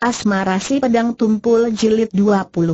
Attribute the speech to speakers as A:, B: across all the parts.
A: Asmara si pedang tumpul jilid 21.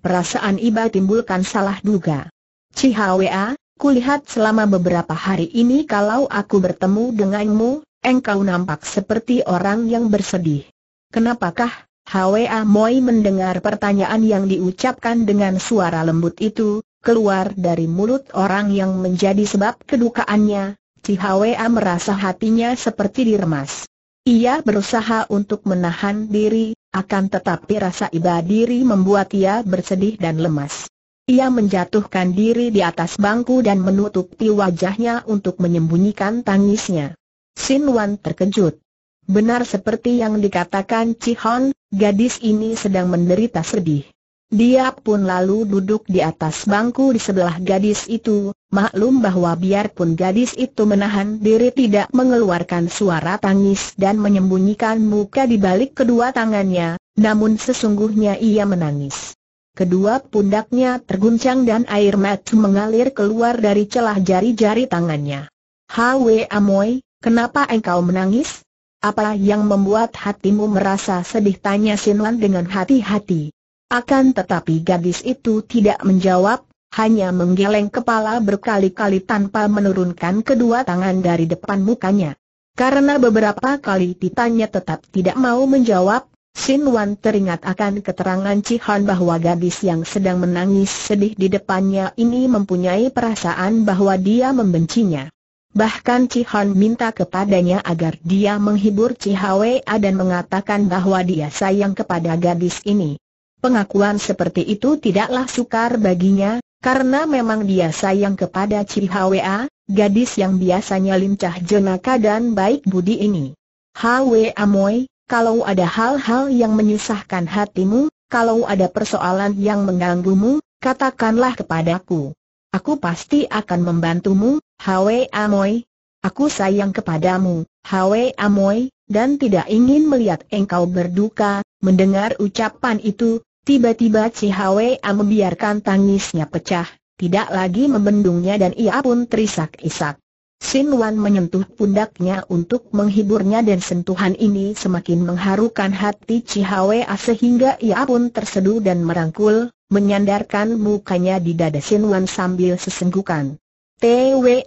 A: Perasaan Iba timbulkan salah duga. Cihwa, kulihat selama beberapa hari ini kalau aku bertemu denganmu, engkau nampak seperti orang yang bersedih. Kenapakah? Hwa Moi mendengar pertanyaan yang diucapkan dengan suara lembut itu, keluar dari mulut orang yang menjadi sebab kedukaannya, Cihwa merasa hatinya seperti diremas. Ia berusaha untuk menahan diri, akan tetapi rasa iba diri membuat ia bersedih dan lemas. Ia menjatuhkan diri di atas bangku dan menutupi wajahnya untuk menyembunyikan tangisnya. Sin Wan terkejut. Benar seperti yang dikatakan Cihon, gadis ini sedang menderita sedih. Dia pun lalu duduk di atas bangku di sebelah gadis itu, maklum bahwa biarpun gadis itu menahan diri tidak mengeluarkan suara tangis dan menyembunyikan muka di balik kedua tangannya, namun sesungguhnya ia menangis. Kedua pundaknya terguncang dan air mata mengalir keluar dari celah jari-jari tangannya. Hwe Amoy, kenapa engkau menangis? Apa yang membuat hatimu merasa sedih? Tanya Sinwan dengan hati-hati. Akan tetapi gadis itu tidak menjawab, hanya menggeleng kepala berkali-kali tanpa menurunkan kedua tangan dari depan mukanya. Karena beberapa kali ditanya tetap tidak mau menjawab, Sin Wan teringat akan keterangan Cihan bahwa gadis yang sedang menangis sedih di depannya ini mempunyai perasaan bahwa dia membencinya. Bahkan Cihan minta kepadanya agar dia menghibur Cihawea dan mengatakan bahwa dia sayang kepada gadis ini. Pengakuan seperti itu tidaklah sukar baginya, karena memang dia sayang kepada Ci Hwa, gadis yang biasanya lincah jenaka dan baik budi ini. Hwa Amoy, kalau ada hal-hal yang menyusahkan hatimu, kalau ada persoalan yang mengganggumu, katakanlah kepadaku. Aku pasti akan membantumu, Hwa Amoy. Aku sayang kepadamu, Hwa Amoy, dan tidak ingin melihat engkau berduka, mendengar ucapan itu, Tiba-tiba Chihwe membiarkan tangisnya pecah, tidak lagi membendungnya dan ia pun terisak-isak. Sin Wan menyentuh pundaknya untuk menghiburnya dan sentuhan ini semakin mengharukan hati Chihwe sehingga ia pun terseduh dan merangkul, menyandarkan mukanya di dada Sin Wan sambil sesenggukan. Tw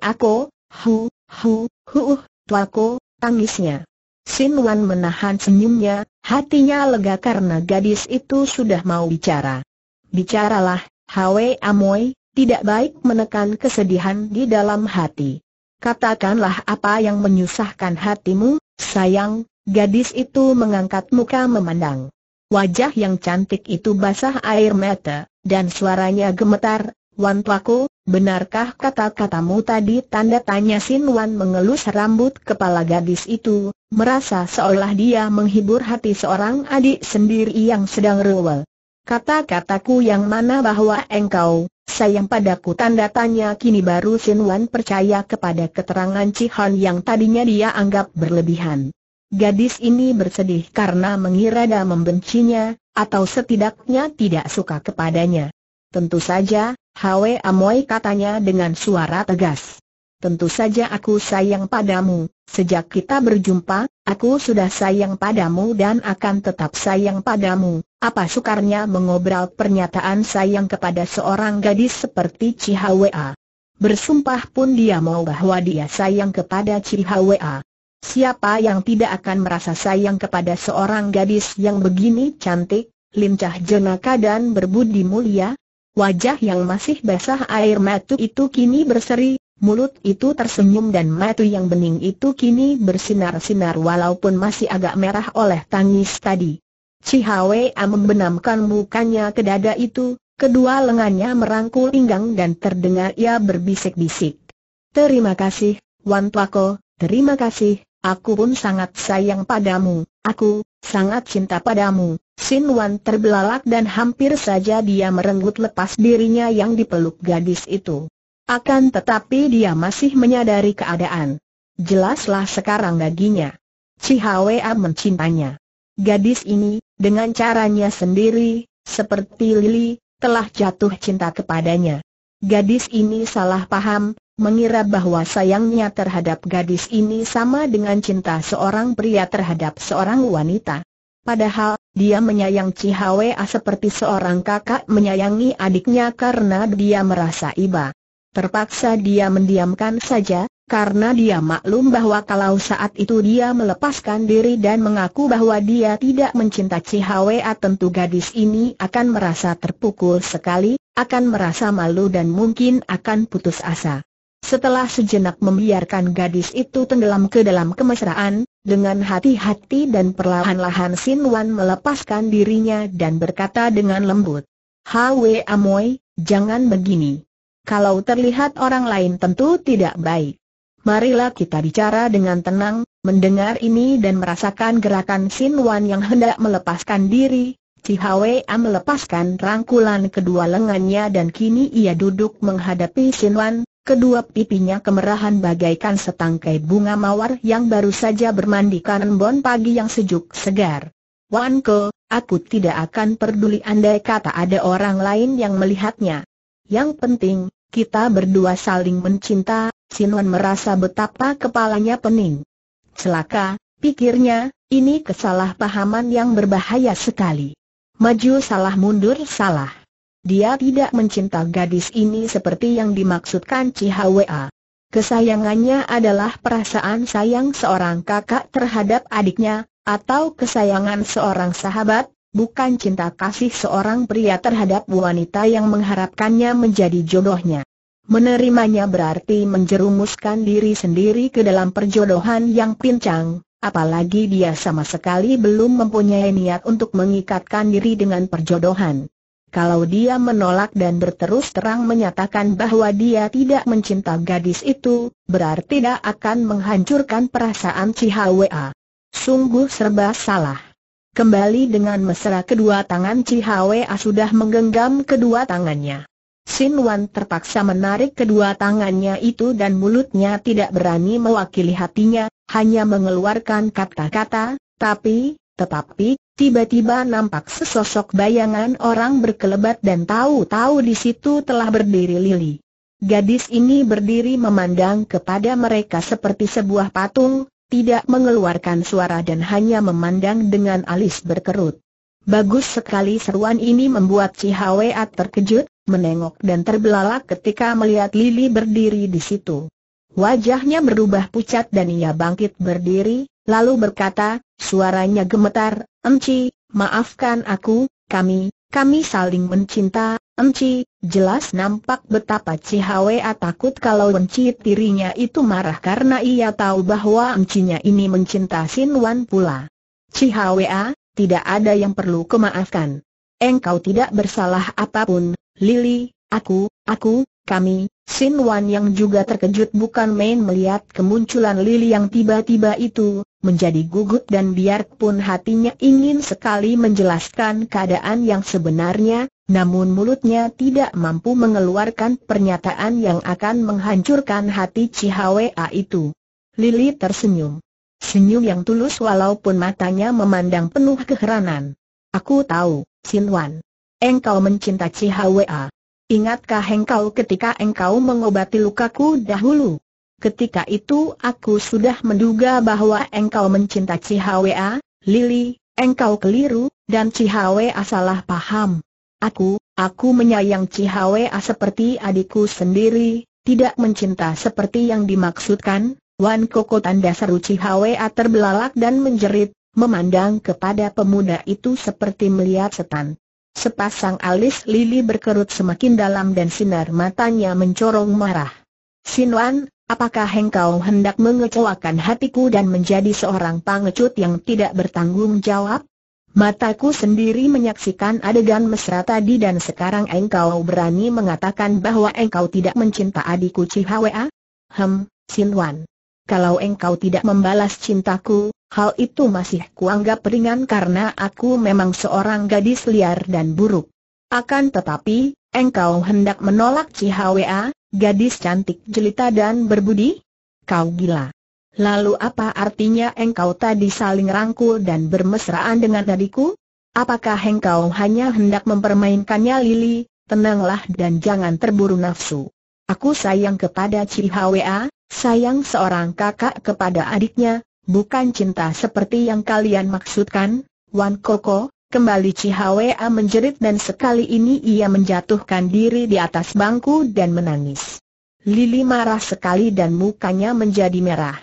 A: aku, hu, hu, hu, tuaku, tangisnya. Sin Wan menahan senyumnya, Hatinya lega karena gadis itu sudah mau bicara. Bicaralah, Hwe Amoy, tidak baik menekan kesedihan di dalam hati. Katakanlah apa yang menyusahkan hatimu, sayang, gadis itu mengangkat muka memandang. Wajah yang cantik itu basah air mata, dan suaranya gemetar, Wan Tuaku, Benarkah kata-katamu tadi? Tanda tanya Sin Wan mengelus rambut kepala gadis itu, merasa seolah dia menghibur hati seorang adik sendiri yang sedang rewel. Kata-kataku yang mana bahwa engkau, sayang padaku tanda tanya kini baru Sin Wan percaya kepada keterangan Cihan yang tadinya dia anggap berlebihan. Gadis ini bersedih karena mengira dia membencinya, atau setidaknya tidak suka kepadanya. Tentu saja, Hwe Amoy katanya dengan suara tegas. Tentu saja aku sayang padamu, sejak kita berjumpa, aku sudah sayang padamu dan akan tetap sayang padamu. Apa sukarnya mengobrol pernyataan sayang kepada seorang gadis seperti Cihwa? Bersumpah pun dia mau bahwa dia sayang kepada Cihwa. Siapa yang tidak akan merasa sayang kepada seorang gadis yang begini cantik, lincah jenaka dan berbudi mulia, Wajah yang masih basah air mata itu kini berseri, mulut itu tersenyum dan mata yang bening itu kini bersinar-sinar walaupun masih agak merah oleh tangis tadi. Cihawea membenamkan mukanya ke dada itu, kedua lengannya merangkul pinggang dan terdengar ia berbisik-bisik. Terima kasih, Wan Tuako, terima kasih, aku pun sangat sayang padamu, aku, sangat cinta padamu. Sin Wan terbelalak dan hampir saja dia merenggut lepas dirinya yang dipeluk gadis itu. Akan tetapi dia masih menyadari keadaan. Jelaslah sekarang baginya. Cihawea mencintanya. Gadis ini, dengan caranya sendiri, seperti Lili, telah jatuh cinta kepadanya. Gadis ini salah paham, mengira bahwa sayangnya terhadap gadis ini sama dengan cinta seorang pria terhadap seorang wanita. Padahal, dia menyayang Cihawea seperti seorang kakak menyayangi adiknya karena dia merasa iba. Terpaksa dia mendiamkan saja, karena dia maklum bahwa kalau saat itu dia melepaskan diri dan mengaku bahwa dia tidak mencinta Cihawea tentu gadis ini akan merasa terpukul sekali, akan merasa malu dan mungkin akan putus asa. Setelah sejenak membiarkan gadis itu tenggelam ke dalam kemesraan, dengan hati-hati dan perlahan-lahan Sin Wan melepaskan dirinya dan berkata dengan lembut, Hwe Amoy, jangan begini. Kalau terlihat orang lain tentu tidak baik. Marilah kita bicara dengan tenang, mendengar ini dan merasakan gerakan Sin Wan yang hendak melepaskan diri, Am melepaskan rangkulan kedua lengannya dan kini ia duduk menghadapi Sin Wan, Kedua pipinya kemerahan bagaikan setangkai bunga mawar yang baru saja bermandikan embon pagi yang sejuk segar. Wan Ko, aku tidak akan peduli andai kata ada orang lain yang melihatnya. Yang penting, kita berdua saling mencinta, Wan merasa betapa kepalanya pening. Celaka, pikirnya, ini kesalahpahaman yang berbahaya sekali. Maju salah mundur salah. Dia tidak mencinta gadis ini seperti yang dimaksudkan Cihwa. Kesayangannya adalah perasaan sayang seorang kakak terhadap adiknya, atau kesayangan seorang sahabat, bukan cinta kasih seorang pria terhadap wanita yang mengharapkannya menjadi jodohnya. Menerimanya berarti menjerumuskan diri sendiri ke dalam perjodohan yang pincang, apalagi dia sama sekali belum mempunyai niat untuk mengikatkan diri dengan perjodohan. Kalau dia menolak dan berterus terang menyatakan bahwa dia tidak mencinta gadis itu, berarti dia akan menghancurkan perasaan Cihwa. Sungguh serba salah. Kembali dengan mesra kedua tangan Cihwa sudah menggenggam kedua tangannya. Sin Wan terpaksa menarik kedua tangannya itu dan mulutnya tidak berani mewakili hatinya, hanya mengeluarkan kata-kata, tapi, tetapi, tiba-tiba nampak sesosok bayangan orang berkelebat dan tahu-tahu di situ telah berdiri Lili. Gadis ini berdiri memandang kepada mereka seperti sebuah patung, tidak mengeluarkan suara dan hanya memandang dengan alis berkerut. Bagus sekali seruan ini membuat si terkejut, menengok dan terbelalak ketika melihat Lili berdiri di situ. Wajahnya berubah pucat dan ia bangkit berdiri, Lalu berkata, suaranya gemetar, Enci, maafkan aku, kami, kami saling mencinta, Enci, jelas nampak betapa Cihawea takut kalau Enci tirinya itu marah karena ia tahu bahwa Encinya ini mencinta Sin Wan pula. Cihawea, ah, tidak ada yang perlu kemaafkan. Engkau tidak bersalah apapun, Lili, aku, aku, kami, Sin Wan yang juga terkejut bukan main melihat kemunculan Lily yang tiba-tiba itu, menjadi gugup dan biarpun hatinya ingin sekali menjelaskan keadaan yang sebenarnya, namun mulutnya tidak mampu mengeluarkan pernyataan yang akan menghancurkan hati Cihwa itu. Lily tersenyum. Senyum yang tulus walaupun matanya memandang penuh keheranan. Aku tahu, Sin Wan. Engkau mencinta Cihwa. Ingatkah engkau ketika engkau mengobati lukaku dahulu? Ketika itu aku sudah menduga bahwa engkau mencinta Cihwa, Lili, engkau keliru, dan Cihwa salah paham. Aku, aku menyayang Cihwa seperti adikku sendiri, tidak mencinta seperti yang dimaksudkan. Wan Koko tanda seru Cihwa terbelalak dan menjerit, memandang kepada pemuda itu seperti melihat setan. Sepasang alis Lili berkerut semakin dalam dan sinar matanya mencorong marah. Sinuan, apakah engkau hendak mengecewakan hatiku dan menjadi seorang pengecut yang tidak bertanggung jawab? Mataku sendiri menyaksikan adegan mesra tadi dan sekarang engkau berani mengatakan bahwa engkau tidak mencinta adikku Cihwa? Hem, Sinuan. Kalau engkau tidak membalas cintaku, Hal itu masih kuanggap ringan karena aku memang seorang gadis liar dan buruk. Akan tetapi, engkau hendak menolak Cihawa, gadis cantik jelita dan berbudi? Kau gila. Lalu apa artinya engkau tadi saling rangkul dan bermesraan dengan adikku? Apakah engkau hanya hendak mempermainkannya Lili? Tenanglah dan jangan terburu nafsu. Aku sayang kepada Cihawa, sayang seorang kakak kepada adiknya, bukan cinta seperti yang kalian maksudkan, Wan Koko, Kembali Cihwa menjerit dan sekali ini ia menjatuhkan diri di atas bangku dan menangis. Lili marah sekali dan mukanya menjadi merah.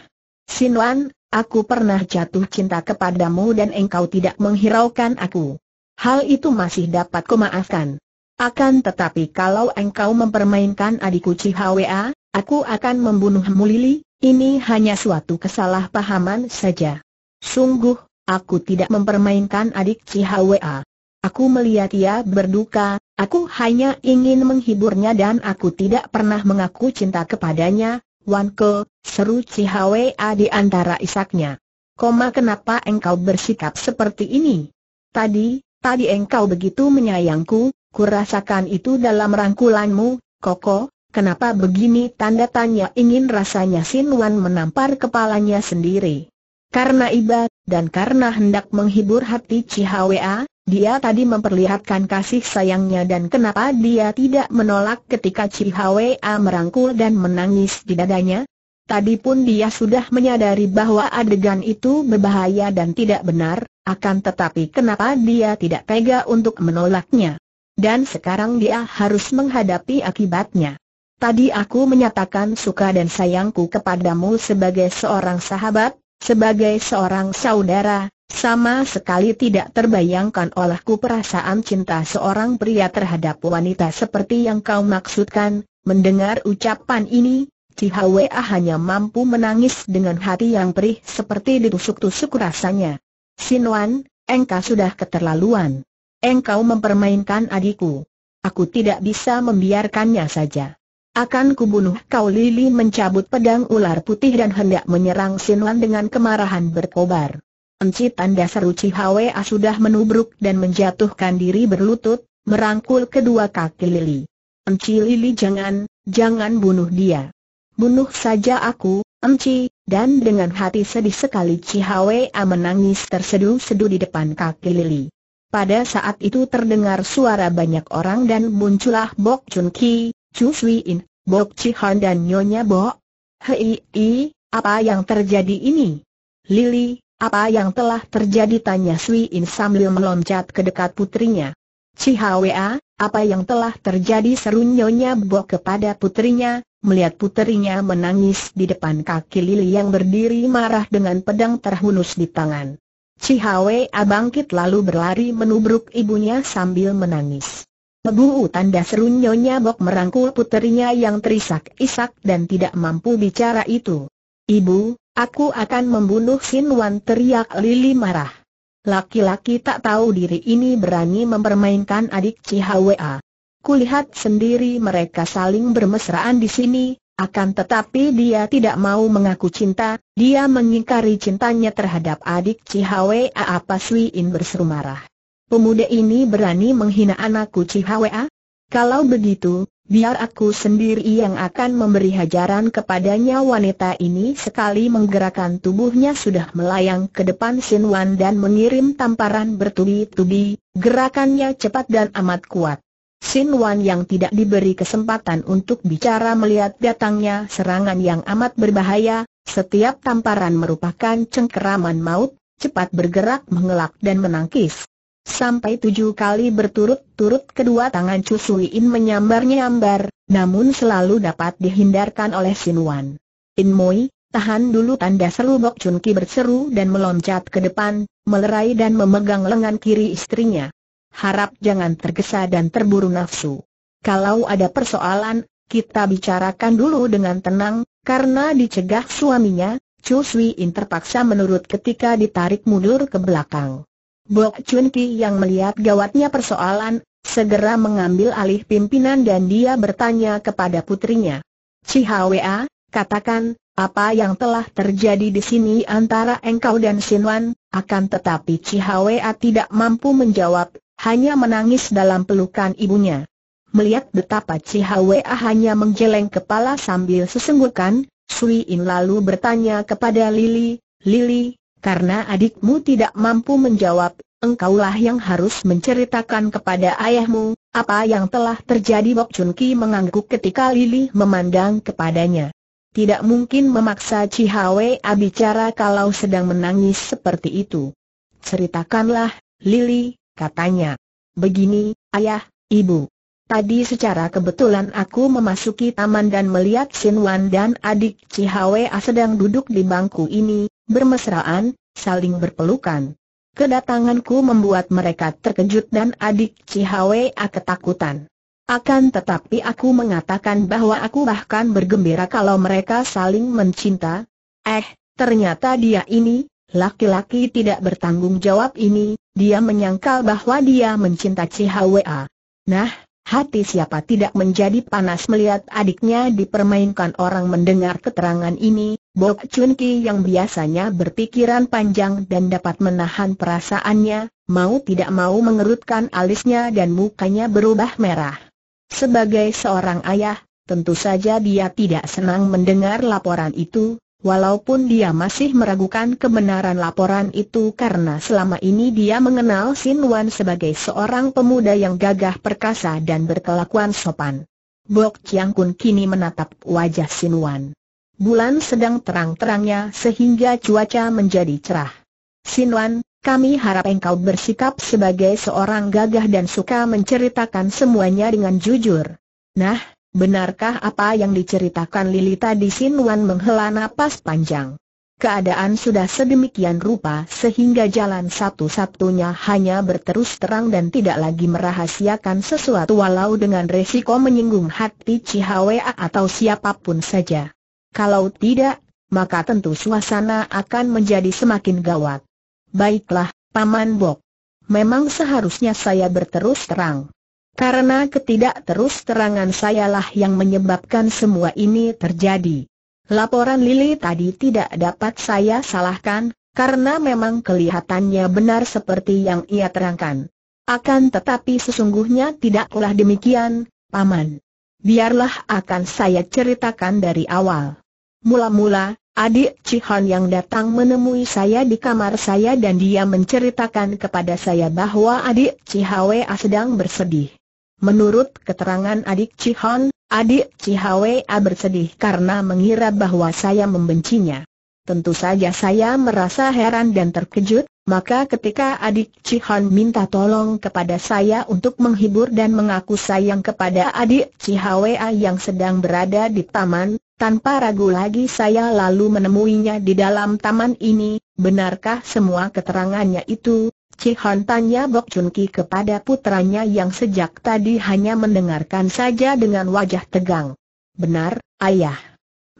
A: Wan, aku pernah jatuh cinta kepadamu dan engkau tidak menghiraukan aku. Hal itu masih dapat kumaafkan. Akan tetapi kalau engkau mempermainkan adikku Cihwa, aku akan membunuhmu Lili, ini hanya suatu kesalahpahaman saja. Sungguh, aku tidak mempermainkan adik Cihwa. Aku melihat ia berduka, aku hanya ingin menghiburnya dan aku tidak pernah mengaku cinta kepadanya, Wanko, seru Cihwa di antara isaknya. Koma kenapa engkau bersikap seperti ini? Tadi, tadi engkau begitu menyayangku, kurasakan itu dalam rangkulanmu, Koko, Kenapa begini tanda tanya ingin rasanya Sin Wan menampar kepalanya sendiri. Karena iba, dan karena hendak menghibur hati Cihwa, dia tadi memperlihatkan kasih sayangnya dan kenapa dia tidak menolak ketika Cihwa merangkul dan menangis di dadanya? Tadi pun dia sudah menyadari bahwa adegan itu berbahaya dan tidak benar, akan tetapi kenapa dia tidak tega untuk menolaknya. Dan sekarang dia harus menghadapi akibatnya. Tadi aku menyatakan suka dan sayangku kepadamu sebagai seorang sahabat, sebagai seorang saudara, sama sekali tidak terbayangkan olehku perasaan cinta seorang pria terhadap wanita seperti yang kau maksudkan. Mendengar ucapan ini, Cihwa hanya mampu menangis dengan hati yang perih seperti ditusuk-tusuk rasanya. Sinwan, engkau sudah keterlaluan. Engkau mempermainkan adikku. Aku tidak bisa membiarkannya saja. Akan kubunuh kau Lili mencabut pedang ular putih dan hendak menyerang Sinwan dengan kemarahan berkobar. Enci tanda seru Cihawa sudah menubruk dan menjatuhkan diri berlutut, merangkul kedua kaki Lili. Enci Lili jangan, jangan bunuh dia. Bunuh saja aku, Enci, dan dengan hati sedih sekali Cihawea menangis terseduh-seduh di depan kaki Lili. Pada saat itu terdengar suara banyak orang dan muncullah Bok Chun Ki, Chu Sui In, Bok Han dan Nyonya Bo. Hei, i, apa yang terjadi ini? Lili, apa yang telah terjadi tanya Sui In sambil meloncat ke dekat putrinya. Cihwa, apa yang telah terjadi seru Nyonya Bo kepada putrinya, melihat putrinya menangis di depan kaki Lili yang berdiri marah dengan pedang terhunus di tangan. Cihwe bangkit lalu berlari menubruk ibunya sambil menangis. Mebuu tanda seru Nyonya Bok merangkul puterinya yang terisak-isak dan tidak mampu bicara itu. Ibu, aku akan membunuh Sin Wan teriak Lili marah. Laki-laki tak tahu diri ini berani mempermainkan adik Cihwa. Kulihat sendiri mereka saling bermesraan di sini, akan tetapi dia tidak mau mengaku cinta, dia mengingkari cintanya terhadap adik Cihwa apa Sui In berseru marah pemuda ini berani menghina anakku Cihwa? Kalau begitu, biar aku sendiri yang akan memberi hajaran kepadanya wanita ini sekali menggerakkan tubuhnya sudah melayang ke depan Sin Wan dan mengirim tamparan bertubi-tubi, gerakannya cepat dan amat kuat. Sin Wan yang tidak diberi kesempatan untuk bicara melihat datangnya serangan yang amat berbahaya, setiap tamparan merupakan cengkeraman maut, cepat bergerak mengelak dan menangkis. Sampai tujuh kali berturut-turut kedua tangan Chu Sui In menyambar-nyambar, namun selalu dapat dihindarkan oleh Sin Wan. In Moi, tahan dulu tanda seru Bok Chun Ki berseru dan meloncat ke depan, melerai dan memegang lengan kiri istrinya. Harap jangan tergesa dan terburu nafsu. Kalau ada persoalan, kita bicarakan dulu dengan tenang, karena dicegah suaminya, Chu Sui In terpaksa menurut ketika ditarik mundur ke belakang. Bok Chun Ki yang melihat gawatnya persoalan, segera mengambil alih pimpinan dan dia bertanya kepada putrinya. Cihwa, katakan, apa yang telah terjadi di sini antara engkau dan Sinwan, akan tetapi Cihwa tidak mampu menjawab, hanya menangis dalam pelukan ibunya. Melihat betapa Cihwa hanya menggeleng kepala sambil sesenggukan, Sui In lalu bertanya kepada Lili, Lili, karena adikmu tidak mampu menjawab, engkaulah yang harus menceritakan kepada ayahmu, apa yang telah terjadi Bok Chun Ki mengangguk ketika Lili memandang kepadanya. Tidak mungkin memaksa Cihawe bicara kalau sedang menangis seperti itu. Ceritakanlah, Lili, katanya. Begini, ayah, ibu. Tadi secara kebetulan aku memasuki taman dan melihat Sin Wan dan adik Cihawe sedang duduk di bangku ini, bermesraan, saling berpelukan. Kedatanganku membuat mereka terkejut dan adik Cihawea ketakutan. Akan tetapi aku mengatakan bahwa aku bahkan bergembira kalau mereka saling mencinta. Eh, ternyata dia ini, laki-laki tidak bertanggung jawab ini, dia menyangkal bahwa dia mencinta Cihawea. Nah, hati siapa tidak menjadi panas melihat adiknya dipermainkan orang mendengar keterangan ini, Bok Chun Ki yang biasanya berpikiran panjang dan dapat menahan perasaannya, mau tidak mau mengerutkan alisnya dan mukanya berubah merah. Sebagai seorang ayah, tentu saja dia tidak senang mendengar laporan itu, walaupun dia masih meragukan kebenaran laporan itu karena selama ini dia mengenal Sin Wan sebagai seorang pemuda yang gagah perkasa dan berkelakuan sopan. Bok Chiang Kun kini menatap wajah Sin Wan bulan sedang terang-terangnya sehingga cuaca menjadi cerah. Sinuan, kami harap engkau bersikap sebagai seorang gagah dan suka menceritakan semuanya dengan jujur. Nah, benarkah apa yang diceritakan Lili tadi Sinuan menghela napas panjang? Keadaan sudah sedemikian rupa sehingga jalan satu-satunya hanya berterus terang dan tidak lagi merahasiakan sesuatu walau dengan resiko menyinggung hati Cihawea atau siapapun saja. Kalau tidak, maka tentu suasana akan menjadi semakin gawat. Baiklah, Paman Bok. Memang seharusnya saya berterus terang. Karena ketidakterus terangan sayalah yang menyebabkan semua ini terjadi. Laporan Lili tadi tidak dapat saya salahkan, karena memang kelihatannya benar seperti yang ia terangkan. Akan tetapi sesungguhnya tidaklah demikian, Paman. Biarlah akan saya ceritakan dari awal. Mula-mula, adik Cihan yang datang menemui saya di kamar saya dan dia menceritakan kepada saya bahwa adik Cihawa sedang bersedih. Menurut keterangan adik Cihan, adik Cihawa bersedih karena mengira bahwa saya membencinya. Tentu saja saya merasa heran dan terkejut, maka ketika adik Cihan minta tolong kepada saya untuk menghibur dan mengaku sayang kepada adik Cihawa yang sedang berada di taman, tanpa ragu lagi saya lalu menemuinya di dalam taman ini, benarkah semua keterangannya itu? Cihan tanya Bok Chun Ki kepada putranya yang sejak tadi hanya mendengarkan saja dengan wajah tegang. Benar, ayah.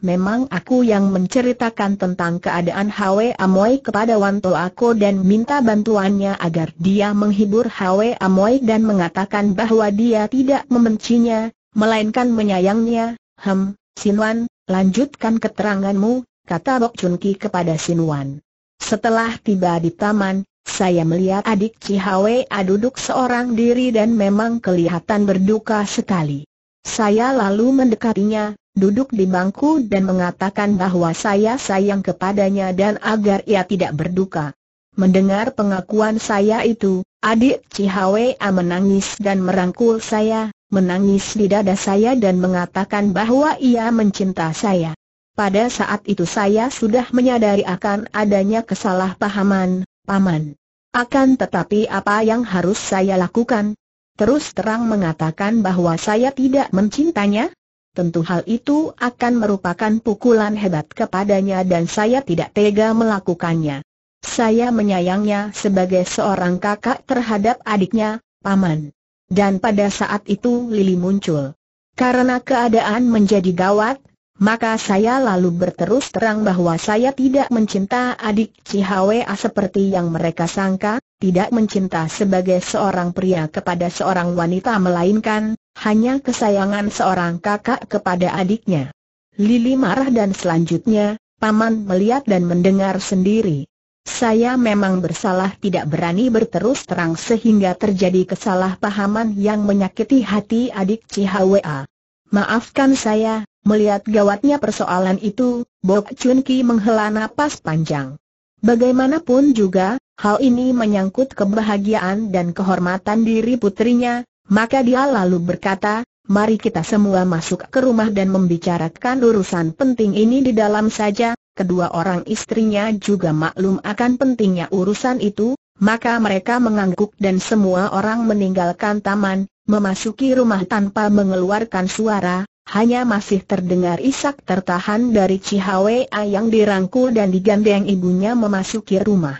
A: Memang aku yang menceritakan tentang keadaan Hwe Amoy kepada Wanto Ako dan minta bantuannya agar dia menghibur Hwe Amoy dan mengatakan bahwa dia tidak membencinya, melainkan menyayangnya, hem, Sinwan, lanjutkan keteranganmu, kata Bok Chun Ki kepada Sinwan. Setelah tiba di taman, saya melihat adik Cihawe duduk seorang diri dan memang kelihatan berduka sekali. Saya lalu mendekatinya, duduk di bangku dan mengatakan bahwa saya sayang kepadanya dan agar ia tidak berduka. Mendengar pengakuan saya itu, adik Cihawe menangis dan merangkul saya, menangis di dada saya dan mengatakan bahwa ia mencinta saya. Pada saat itu saya sudah menyadari akan adanya kesalahpahaman, paman. Akan tetapi apa yang harus saya lakukan? Terus terang mengatakan bahwa saya tidak mencintanya? Tentu hal itu akan merupakan pukulan hebat kepadanya dan saya tidak tega melakukannya. Saya menyayangnya sebagai seorang kakak terhadap adiknya, paman dan pada saat itu Lili muncul. Karena keadaan menjadi gawat, maka saya lalu berterus terang bahwa saya tidak mencinta adik Cihawa seperti yang mereka sangka, tidak mencinta sebagai seorang pria kepada seorang wanita melainkan, hanya kesayangan seorang kakak kepada adiknya. Lili marah dan selanjutnya, Paman melihat dan mendengar sendiri. Saya memang bersalah tidak berani berterus terang sehingga terjadi kesalahpahaman yang menyakiti hati adik Cihwa. Maafkan saya, melihat gawatnya persoalan itu, Bok Chun Ki menghela napas panjang. Bagaimanapun juga, hal ini menyangkut kebahagiaan dan kehormatan diri putrinya, maka dia lalu berkata, mari kita semua masuk ke rumah dan membicarakan urusan penting ini di dalam saja, kedua orang istrinya juga maklum akan pentingnya urusan itu, maka mereka mengangguk dan semua orang meninggalkan taman, memasuki rumah tanpa mengeluarkan suara, hanya masih terdengar isak tertahan dari Cihawea yang dirangkul dan digandeng ibunya memasuki rumah.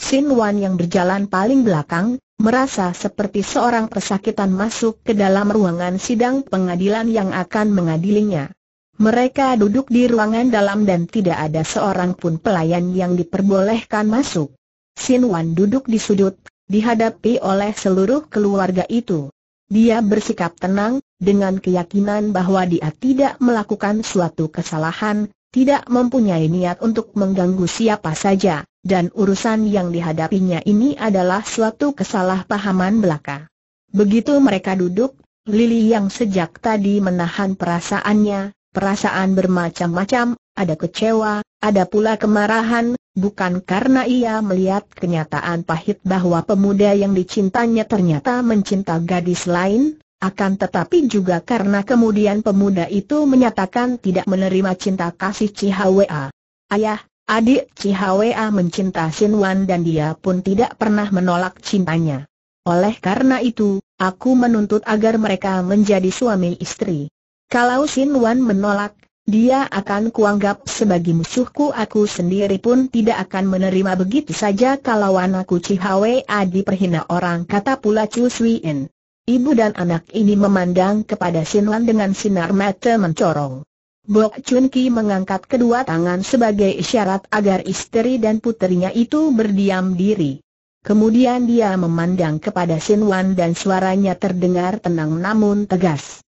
A: Sin Wan yang berjalan paling belakang, merasa seperti seorang pesakitan masuk ke dalam ruangan sidang pengadilan yang akan mengadilinya. Mereka duduk di ruangan dalam dan tidak ada seorang pun pelayan yang diperbolehkan masuk. Sin Wan duduk di sudut, dihadapi oleh seluruh keluarga itu. Dia bersikap tenang, dengan keyakinan bahwa dia tidak melakukan suatu kesalahan, tidak mempunyai niat untuk mengganggu siapa saja, dan urusan yang dihadapinya ini adalah suatu kesalahpahaman belaka. Begitu mereka duduk, Lili yang sejak tadi menahan perasaannya, perasaan bermacam-macam, ada kecewa, ada pula kemarahan, bukan karena ia melihat kenyataan pahit bahwa pemuda yang dicintanya ternyata mencinta gadis lain, akan tetapi juga karena kemudian pemuda itu menyatakan tidak menerima cinta kasih Cihwa. Ayah, adik Cihwa mencinta Sinwan dan dia pun tidak pernah menolak cintanya. Oleh karena itu, aku menuntut agar mereka menjadi suami istri. Kalau Sin Wan menolak, dia akan kuanggap sebagai musuhku aku sendiri pun tidak akan menerima begitu saja kalau anakku Cihawe Adi perhina orang kata pula Chu In. Ibu dan anak ini memandang kepada Wan dengan sinar mata mencorong. Bok Chun Ki mengangkat kedua tangan sebagai isyarat agar istri dan puterinya itu berdiam diri. Kemudian dia memandang kepada Wan dan suaranya terdengar tenang namun tegas.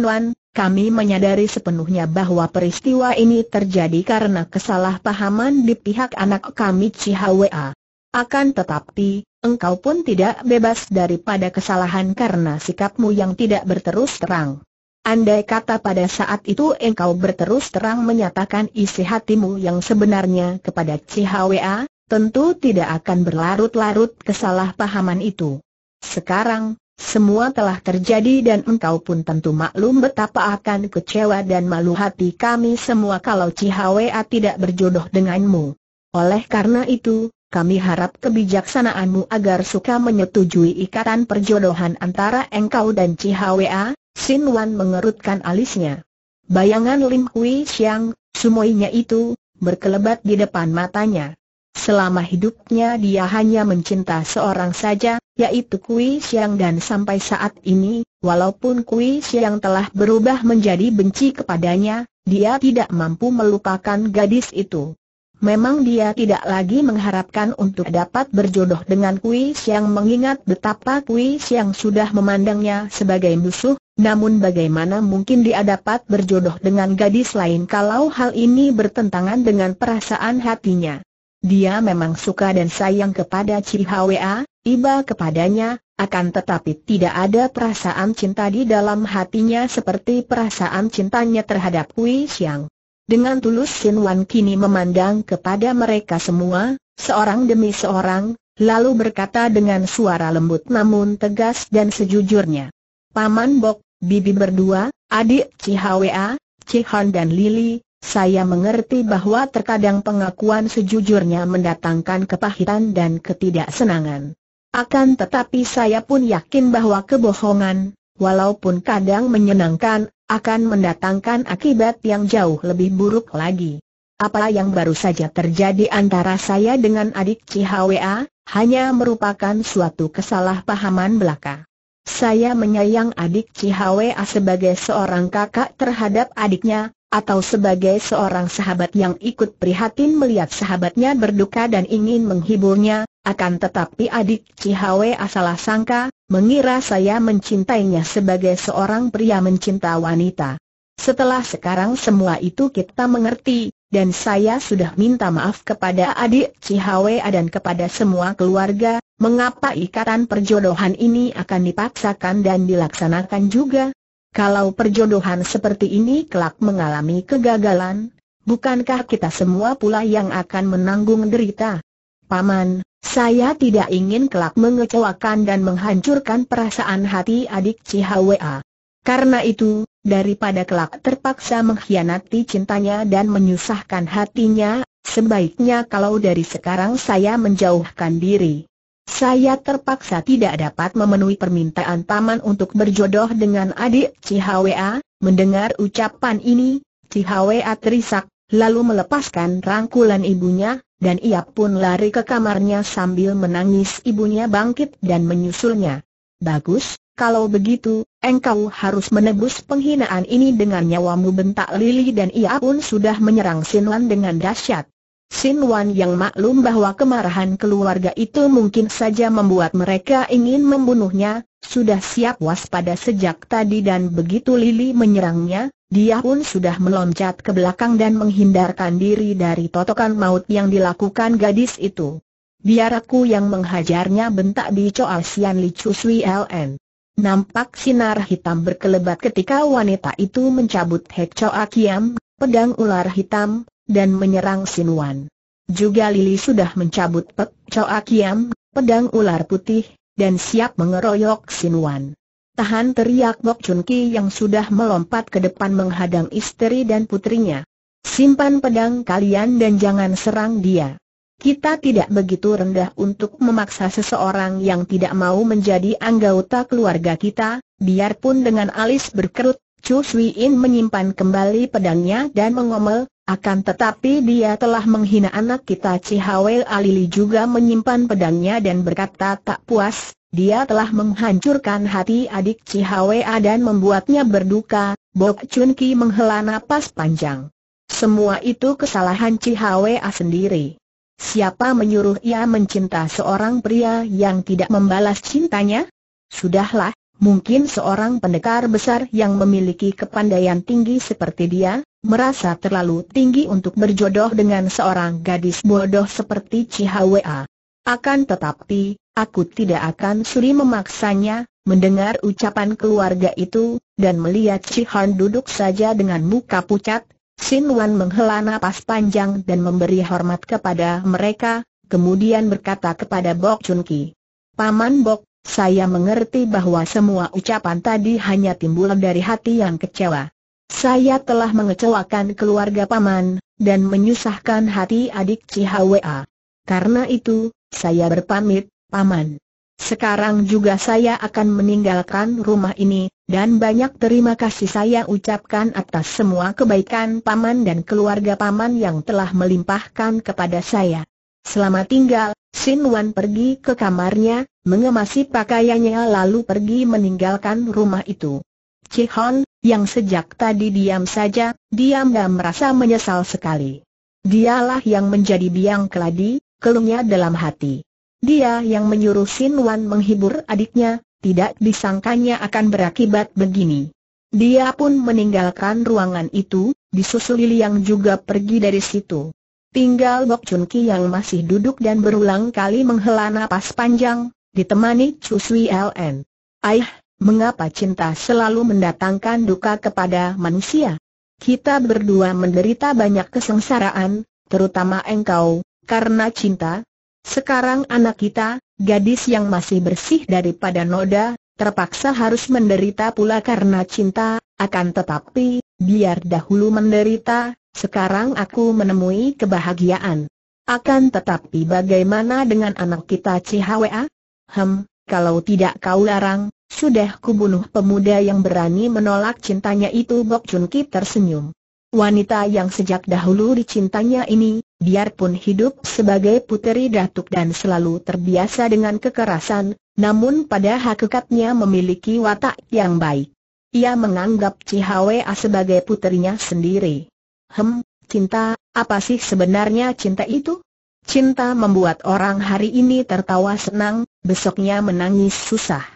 A: Wan. Kami menyadari sepenuhnya bahwa peristiwa ini terjadi karena kesalahpahaman di pihak anak kami Cihwa. Akan tetapi, engkau pun tidak bebas daripada kesalahan karena sikapmu yang tidak berterus terang. Andai kata pada saat itu engkau berterus terang menyatakan isi hatimu yang sebenarnya kepada CHWA, tentu tidak akan berlarut-larut kesalahpahaman itu. Sekarang, semua telah terjadi dan engkau pun tentu maklum betapa akan kecewa dan malu hati kami semua kalau Cihawa tidak berjodoh denganmu. Oleh karena itu, kami harap kebijaksanaanmu agar suka menyetujui ikatan perjodohan antara engkau dan Cihawa, Sin Wan mengerutkan alisnya. Bayangan Lim Kui Siang, semuanya itu, berkelebat di depan matanya. Selama hidupnya dia hanya mencinta seorang saja, yaitu Kui Siang dan sampai saat ini, walaupun Kui Siang telah berubah menjadi benci kepadanya, dia tidak mampu melupakan gadis itu. Memang dia tidak lagi mengharapkan untuk dapat berjodoh dengan Kui Siang mengingat betapa Kui Siang sudah memandangnya sebagai musuh, namun bagaimana mungkin dia dapat berjodoh dengan gadis lain kalau hal ini bertentangan dengan perasaan hatinya. Dia memang suka dan sayang kepada Cihwa, iba kepadanya, akan tetapi tidak ada perasaan cinta di dalam hatinya seperti perasaan cintanya terhadap Kui Xiang. Dengan tulus Sin Wan kini memandang kepada mereka semua, seorang demi seorang, lalu berkata dengan suara lembut namun tegas dan sejujurnya. Paman Bok, Bibi berdua, adik Cihwa, Cihan dan Lili, saya mengerti bahwa terkadang pengakuan sejujurnya mendatangkan kepahitan dan ketidaksenangan. Akan tetapi saya pun yakin bahwa kebohongan, walaupun kadang menyenangkan, akan mendatangkan akibat yang jauh lebih buruk lagi. Apa yang baru saja terjadi antara saya dengan adik Cihwa, hanya merupakan suatu kesalahpahaman belaka. Saya menyayang adik Cihwa sebagai seorang kakak terhadap adiknya, atau sebagai seorang sahabat yang ikut prihatin melihat sahabatnya berduka dan ingin menghiburnya, akan tetapi adik Cihawe asalah sangka, mengira saya mencintainya sebagai seorang pria mencinta wanita. Setelah sekarang semua itu kita mengerti, dan saya sudah minta maaf kepada adik Cihawe dan kepada semua keluarga, mengapa ikatan perjodohan ini akan dipaksakan dan dilaksanakan juga, kalau perjodohan seperti ini kelak mengalami kegagalan, bukankah kita semua pula yang akan menanggung derita? Paman, saya tidak ingin kelak mengecewakan dan menghancurkan perasaan hati adik Cihawa. Karena itu, daripada kelak terpaksa mengkhianati cintanya dan menyusahkan hatinya, sebaiknya kalau dari sekarang saya menjauhkan diri. Saya terpaksa tidak dapat memenuhi permintaan paman untuk berjodoh dengan adik Cihwa. Mendengar ucapan ini, Cihwa terisak, lalu melepaskan rangkulan ibunya, dan ia pun lari ke kamarnya sambil menangis ibunya bangkit dan menyusulnya. Bagus, kalau begitu, engkau harus menebus penghinaan ini dengan nyawamu bentak Lili dan ia pun sudah menyerang Sinlan dengan dahsyat. Sin Wan yang maklum bahwa kemarahan keluarga itu mungkin saja membuat mereka ingin membunuhnya, sudah siap waspada sejak tadi dan begitu Lili menyerangnya, dia pun sudah meloncat ke belakang dan menghindarkan diri dari totokan maut yang dilakukan gadis itu. Biar aku yang menghajarnya bentak Bico Sian Li Chusui LN. Nampak sinar hitam berkelebat ketika wanita itu mencabut Hek Choa Kiam, pedang ular hitam, dan menyerang Sinuan. Juga Lili sudah mencabut Pek Choa Kiam, pedang ular putih, dan siap mengeroyok Sinuan. Tahan teriak Bok Chun Ki yang sudah melompat ke depan menghadang istri dan putrinya. Simpan pedang kalian dan jangan serang dia. Kita tidak begitu rendah untuk memaksa seseorang yang tidak mau menjadi anggota keluarga kita, biarpun dengan alis berkerut, Chu Sui In menyimpan kembali pedangnya dan mengomel, akan tetapi dia telah menghina anak kita Cihawel Alili juga menyimpan pedangnya dan berkata tak puas, dia telah menghancurkan hati adik Cihawea dan membuatnya berduka, Bok Chun Ki menghela napas panjang. Semua itu kesalahan Cihawea sendiri. Siapa menyuruh ia mencinta seorang pria yang tidak membalas cintanya? Sudahlah, mungkin seorang pendekar besar yang memiliki kepandaian tinggi seperti dia, merasa terlalu tinggi untuk berjodoh dengan seorang gadis bodoh seperti Cihwa. Akan tetapi, aku tidak akan suri memaksanya, mendengar ucapan keluarga itu, dan melihat Cihan duduk saja dengan muka pucat, Sin Wan menghela nafas panjang dan memberi hormat kepada mereka, kemudian berkata kepada Bok Chun Ki. Paman Bok, saya mengerti bahwa semua ucapan tadi hanya timbul dari hati yang kecewa. Saya telah mengecewakan keluarga paman, dan menyusahkan hati adik Cihwa. Karena itu, saya berpamit, paman. Sekarang juga saya akan meninggalkan rumah ini, dan banyak terima kasih saya ucapkan atas semua kebaikan paman dan keluarga paman yang telah melimpahkan kepada saya. Selamat tinggal, Sin Wan pergi ke kamarnya, mengemasi pakaiannya lalu pergi meninggalkan rumah itu. Cihon, yang sejak tadi diam saja, diam-diam merasa menyesal sekali. Dialah yang menjadi biang keladi, keluhnya dalam hati. Dia yang menyuruh Sin Wan menghibur adiknya, tidak disangkanya akan berakibat begini. Dia pun meninggalkan ruangan itu, disusuli Liang juga pergi dari situ. Tinggal Bok Chun Ki yang masih duduk dan berulang kali menghela napas panjang, ditemani Chu Sui LN. Aih, Mengapa cinta selalu mendatangkan duka kepada manusia? Kita berdua menderita banyak kesengsaraan, terutama engkau, karena cinta. Sekarang anak kita, gadis yang masih bersih daripada noda, terpaksa harus menderita pula karena cinta, akan tetapi, biar dahulu menderita, sekarang aku menemui kebahagiaan. Akan tetapi bagaimana dengan anak kita Cihwa? Hem, kalau tidak kau larang, sudah kubunuh pemuda yang berani menolak cintanya itu Bok Chun Ki tersenyum. Wanita yang sejak dahulu dicintanya ini, biarpun hidup sebagai puteri datuk dan selalu terbiasa dengan kekerasan, namun pada hakikatnya memiliki watak yang baik. Ia menganggap Cihawa sebagai puterinya sendiri. Hem, cinta, apa sih sebenarnya cinta itu? Cinta membuat orang hari ini tertawa senang, besoknya menangis susah.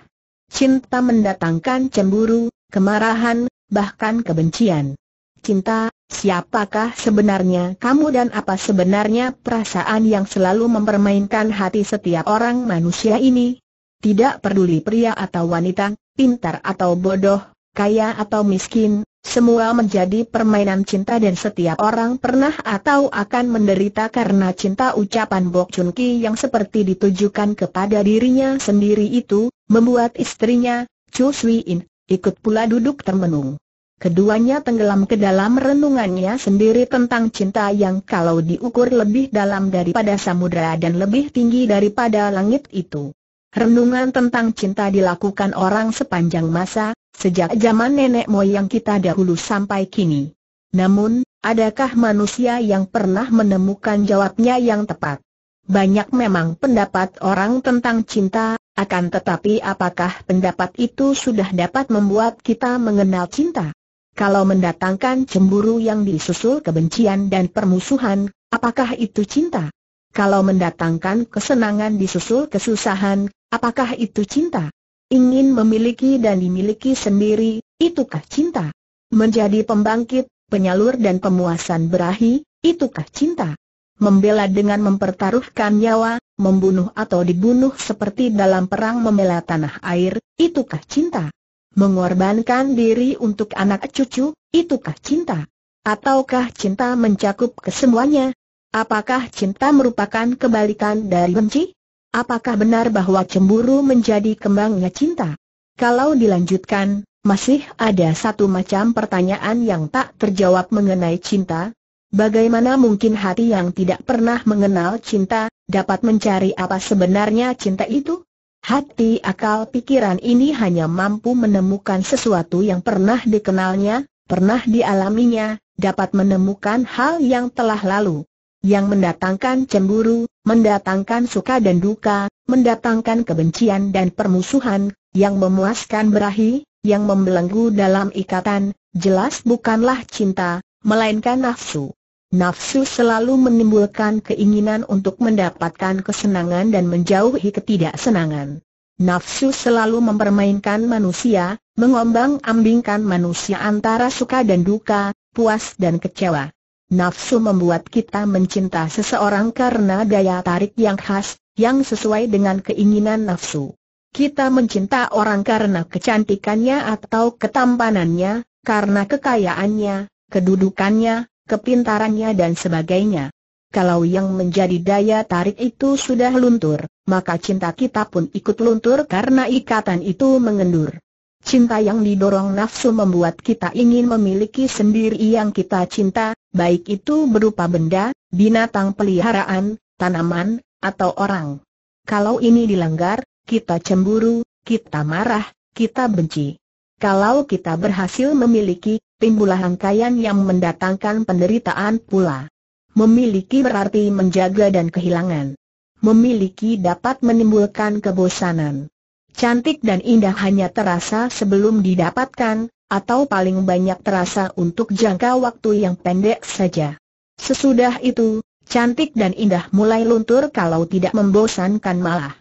A: Cinta mendatangkan cemburu, kemarahan, bahkan kebencian. Cinta, siapakah sebenarnya kamu dan apa sebenarnya perasaan yang selalu mempermainkan hati setiap orang manusia ini? Tidak peduli pria atau wanita, pintar atau bodoh, kaya atau miskin, semua menjadi permainan cinta dan setiap orang pernah atau akan menderita karena cinta ucapan Bok Chun Ki yang seperti ditujukan kepada dirinya sendiri itu, membuat istrinya, Chu Sui In, ikut pula duduk termenung. Keduanya tenggelam ke dalam renungannya sendiri tentang cinta yang kalau diukur lebih dalam daripada samudera dan lebih tinggi daripada langit itu. Renungan tentang cinta dilakukan orang sepanjang masa, sejak zaman nenek moyang kita dahulu sampai kini. Namun, adakah manusia yang pernah menemukan jawabnya yang tepat? Banyak memang pendapat orang tentang cinta, akan tetapi apakah pendapat itu sudah dapat membuat kita mengenal cinta? Kalau mendatangkan cemburu yang disusul kebencian dan permusuhan, apakah itu cinta? Kalau mendatangkan kesenangan disusul kesusahan, apakah itu cinta? Ingin memiliki dan dimiliki sendiri, itukah cinta? Menjadi pembangkit, penyalur dan pemuasan berahi, itukah cinta? Membela dengan mempertaruhkan nyawa, membunuh atau dibunuh seperti dalam perang membela tanah air, itukah cinta? Mengorbankan diri untuk anak cucu, itukah cinta? Ataukah cinta mencakup kesemuanya, Apakah cinta merupakan kebalikan dari benci? Apakah benar bahwa cemburu menjadi kembangnya cinta? Kalau dilanjutkan, masih ada satu macam pertanyaan yang tak terjawab mengenai cinta. Bagaimana mungkin hati yang tidak pernah mengenal cinta, dapat mencari apa sebenarnya cinta itu? Hati akal pikiran ini hanya mampu menemukan sesuatu yang pernah dikenalnya, pernah dialaminya, dapat menemukan hal yang telah lalu yang mendatangkan cemburu, mendatangkan suka dan duka, mendatangkan kebencian dan permusuhan, yang memuaskan berahi, yang membelenggu dalam ikatan, jelas bukanlah cinta, melainkan nafsu. Nafsu selalu menimbulkan keinginan untuk mendapatkan kesenangan dan menjauhi ketidaksenangan. Nafsu selalu mempermainkan manusia, mengombang-ambingkan manusia antara suka dan duka, puas dan kecewa. Nafsu membuat kita mencinta seseorang karena daya tarik yang khas, yang sesuai dengan keinginan nafsu. Kita mencinta orang karena kecantikannya atau ketampanannya, karena kekayaannya, kedudukannya, kepintarannya dan sebagainya. Kalau yang menjadi daya tarik itu sudah luntur, maka cinta kita pun ikut luntur karena ikatan itu mengendur. Cinta yang didorong nafsu membuat kita ingin memiliki sendiri yang kita cinta, baik itu berupa benda, binatang peliharaan, tanaman, atau orang. Kalau ini dilanggar, kita cemburu, kita marah, kita benci. Kalau kita berhasil memiliki, timbullah rangkaian yang mendatangkan penderitaan pula. Memiliki berarti menjaga dan kehilangan. Memiliki dapat menimbulkan kebosanan. Cantik dan indah hanya terasa sebelum didapatkan, atau paling banyak terasa untuk jangka waktu yang pendek saja. Sesudah itu, cantik dan indah mulai luntur kalau tidak membosankan malah.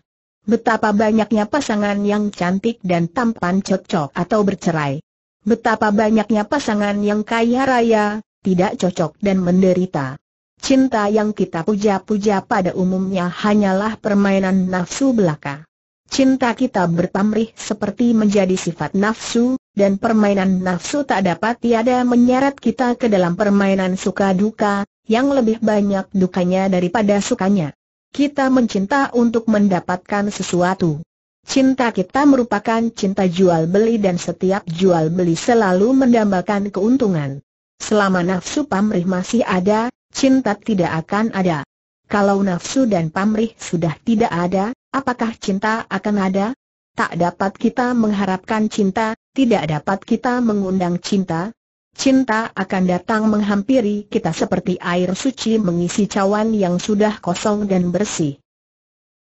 A: Betapa banyaknya pasangan yang cantik dan tampan cocok atau bercerai. Betapa banyaknya pasangan yang kaya raya, tidak cocok dan menderita. Cinta yang kita puja-puja pada umumnya hanyalah permainan nafsu belaka. Cinta kita bertamrih seperti menjadi sifat nafsu, dan permainan nafsu tak dapat tiada menyeret kita ke dalam permainan suka-duka, yang lebih banyak dukanya daripada sukanya. Kita mencinta untuk mendapatkan sesuatu. Cinta kita merupakan cinta jual beli dan setiap jual beli selalu mendambakan keuntungan. Selama nafsu pamrih masih ada, cinta tidak akan ada. Kalau nafsu dan pamrih sudah tidak ada, apakah cinta akan ada? Tak dapat kita mengharapkan cinta, tidak dapat kita mengundang cinta. Cinta akan datang menghampiri kita seperti air suci mengisi cawan yang sudah kosong dan bersih.